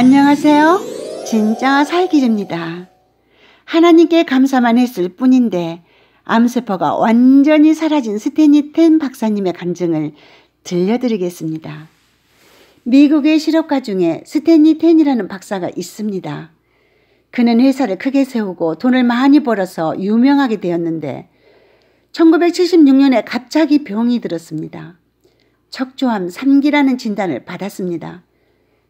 안녕하세요. 진짜 살길입니다. 하나님께 감사만 했을 뿐인데 암세포가 완전히 사라진 스테니텐 박사님의 감증을 들려드리겠습니다. 미국의 실업가 중에 스테니텐이라는 박사가 있습니다. 그는 회사를 크게 세우고 돈을 많이 벌어서 유명하게 되었는데 1976년에 갑자기 병이 들었습니다. 척조암 3기라는 진단을 받았습니다.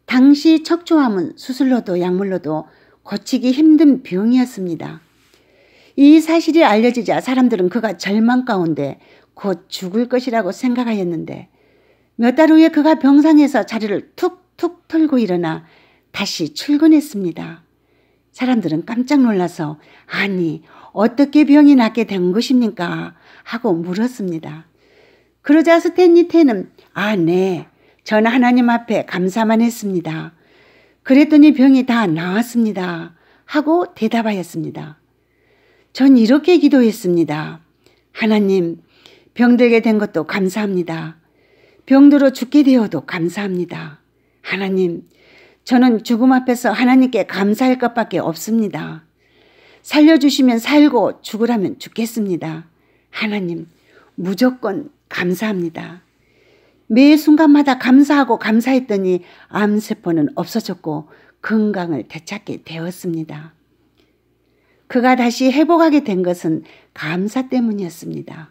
당시 척추암은 수술로도 약물로도 고치기 힘든 병이었습니다. 이 사실이 알려지자 사람들은 그가 절망 가운데 곧 죽을 것이라고 생각하였는데 몇 달 후에 그가 병상에서 자리를 툭툭 털고 일어나 다시 출근했습니다. 사람들은 깜짝 놀라서 아니 어떻게 병이 낫게 된 것입니까? 하고 물었습니다. 그러자 스탠리 테는 아 네. 전 하나님 앞에 감사만 했습니다. 그랬더니 병이 다나왔습니다 하고 대답하였습니다. 전 이렇게 기도했습니다. 하나님, 병들게 된 것도 감사합니다. 병들어 죽게 되어도 감사합니다. 하나님, 저는 죽음 앞에서 하나님께 감사할 것밖에 없습니다. 살려주시면 살고 죽으라면 죽겠습니다. 하나님, 무조건 감사합니다. 매 순간마다 감사하고 감사했더니 암세포는 없어졌고 건강을 되찾게 되었습니다. 그가 다시 회복하게 된 것은 감사 때문이었습니다.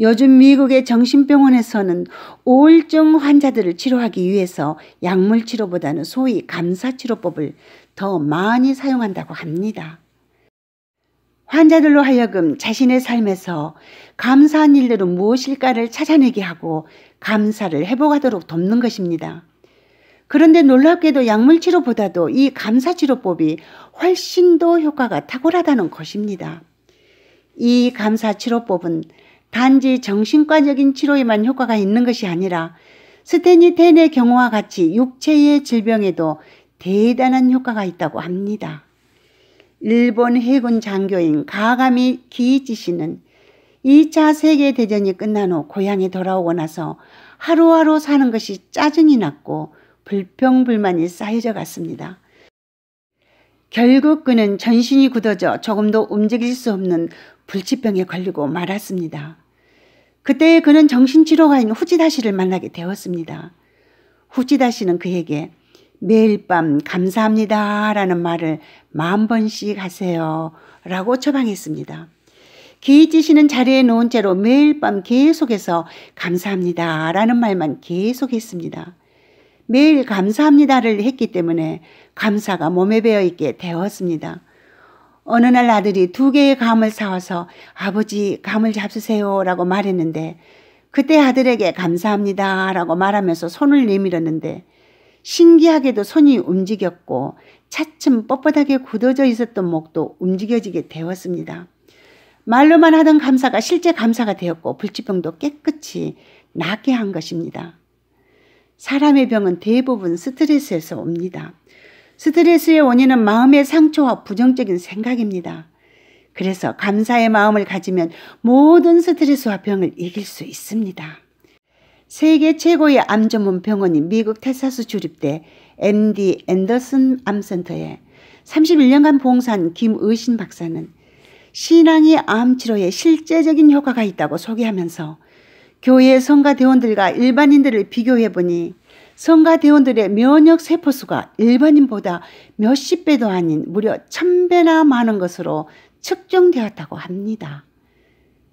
요즘 미국의 정신병원에서는 우울증 환자들을 치료하기 위해서 약물 치료보다는 소위 감사 치료법을 더 많이 사용한다고 합니다. 환자들로 하여금 자신의 삶에서 감사한 일들은 무엇일까를 찾아내게 하고 감사를 회복하도록 돕는 것입니다. 그런데 놀랍게도 약물치료보다도 이 감사치료법이 훨씬 더 효과가 탁월하다는 것입니다. 이 감사치료법은 단지 정신과적인 치료에만 효과가 있는 것이 아니라 스테니 텐의 경우와 같이 육체의 질병에도 대단한 효과가 있다고 합니다. 일본 해군 장교인 가가미 기이치 씨는 2차 세계대전이 끝난 후 고향에 돌아오고 나서 하루하루 사는 것이 짜증이 났고 불평불만이 쌓여져 갔습니다. 결국 그는 전신이 굳어져 조금도 움직일 수 없는 불치병에 걸리고 말았습니다. 그때 그는 정신치료가인 후지다 시를 만나게 되었습니다. 후지다 시는 그에게 매일 밤 감사합니다 라는 말을 만 번씩 하세요 라고 처방했습니다. 기지시는 자리에 놓은 채로 매일 밤 계속해서 감사합니다 라는 말만 계속했습니다. 매일 감사합니다를 했기 때문에 감사가 몸에 배어 있게 되었습니다. 어느 날 아들이 두 개의 감을 사와서 아버지 감을 잡수세요 라고 말했는데 그때 아들에게 감사합니다 라고 말하면서 손을 내밀었는데 신기하게도 손이 움직였고 차츰 뻣뻣하게 굳어져 있었던 목도 움직여지게 되었습니다. 말로만 하던 감사가 실제 감사가 되었고 불치병도 깨끗이 낫게 한 것입니다. 사람의 병은 대부분 스트레스에서 옵니다. 스트레스의 원인은 마음의 상처와 부정적인 생각입니다. 그래서 감사의 마음을 가지면 모든 스트레스와 병을 이길 수 있습니다. 세계 최고의 암 전문 병원인 미국 테사스 주립대 MD 앤더슨 암센터에 31년간 봉사한 김의신 박사는 신앙의 암치료에 실제적인 효과가 있다고 소개하면서 교회의 성가 대원들과 일반인들을 비교해 보니 성가 대원들의 면역 세포수가 일반인보다 몇십 배도 아닌 무려 천 배나 많은 것으로 측정되었다고 합니다.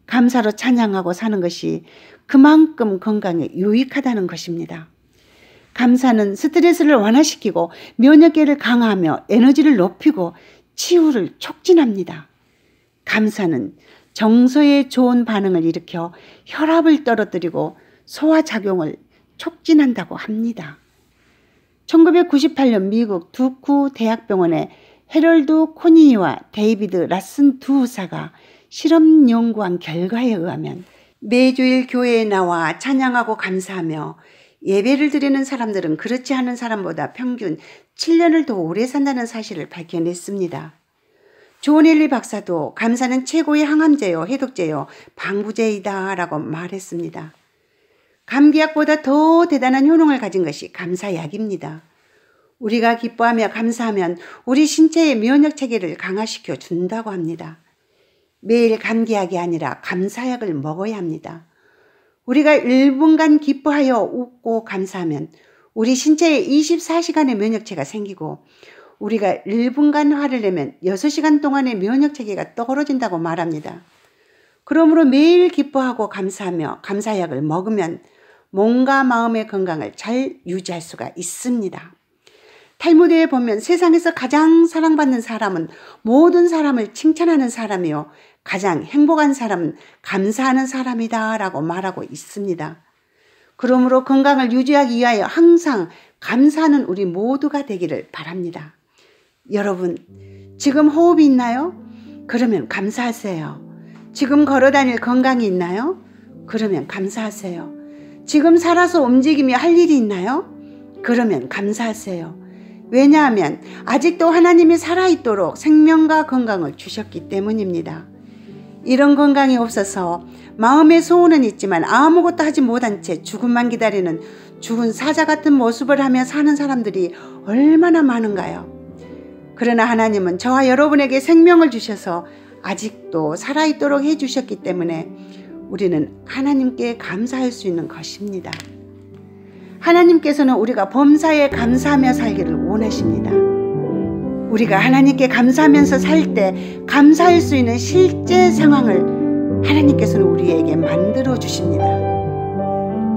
감사로 찬양하고 사는 것이 그만큼 건강에 유익하다는 것입니다. 감사는 스트레스를 완화시키고 면역계를 강화하며 에너지를 높이고 치유를 촉진합니다. 감사는 정서에 좋은 반응을 일으켜 혈압을 떨어뜨리고 소화작용을 촉진한다고 합니다. 1998년 미국 두쿠 대학병원의 헤럴드 코니와 데이비드 라슨 두 의사가 실험 연구한 결과에 의하면 매주일 교회에 나와 찬양하고 감사하며 예배를 드리는 사람들은 그렇지 않은 사람보다 평균 7년을 더 오래 산다는 사실을 밝혀냈습니다. 조닐리 박사도 감사는 최고의 항암제요, 해독제요, 방부제이다 라고 말했습니다. 감기약보다 더 대단한 효능을 가진 것이 감사약입니다. 우리가 기뻐하며 감사하면 우리 신체의 면역 체계를 강화시켜 준다고 합니다. 매일 감기약이 아니라 감사약을 먹어야 합니다. 우리가 1분간 기뻐하여 웃고 감사하면 우리 신체에 24시간의 면역체가 생기고 우리가 1분간 화를 내면 6시간 동안의 면역 체계가 떨어진다고 말합니다. 그러므로 매일 기뻐하고 감사하며 감사약을 먹으면 몸과 마음의 건강을 잘 유지할 수가 있습니다. 탈무드에 보면 세상에서 가장 사랑받는 사람은 모든 사람을 칭찬하는 사람이요. 가장 행복한 사람은 감사하는 사람이다 라고 말하고 있습니다. 그러므로 건강을 유지하기 위하여 항상 감사하는 우리 모두가 되기를 바랍니다. 여러분, 음. 지금 호흡이 있나요? 그러면 감사하세요. 지금 걸어 다닐 건강이 있나요? 그러면 감사하세요. 지금 살아서 움직임이할 일이 있나요? 그러면 감사하세요. 왜냐하면 아직도 하나님이 살아있도록 생명과 건강을 주셨기 때문입니다. 이런 건강이 없어서 마음의 소원은 있지만 아무것도 하지 못한 채 죽음만 기다리는 죽은 사자 같은 모습을 하며 사는 사람들이 얼마나 많은가요? 그러나 하나님은 저와 여러분에게 생명을 주셔서 아직도 살아있도록 해주셨기 때문에 우리는 하나님께 감사할 수 있는 것입니다. 하나님께서는 우리가 범사에 감사하며 살기를 원하십니다. 우리가 하나님께 감사하면서 살 때 감사할 수 있는 실제 상황을 하나님께서는 우리에게 만들어 주십니다.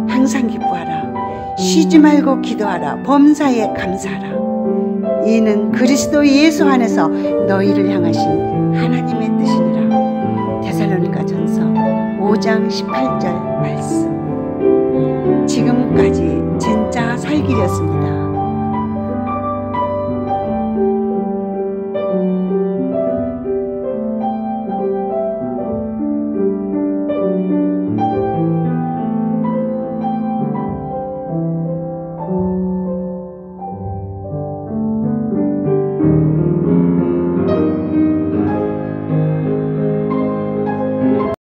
항상 기뻐하라. 쉬지 말고 기도하라. 범사에 감사하라. 이는 그리스도 예수 안에서 너희를 향하신 하나님의 뜻이니라. 데살로니가 전서 5장 18절 말씀. 지금까지 진짜 살길이었습니다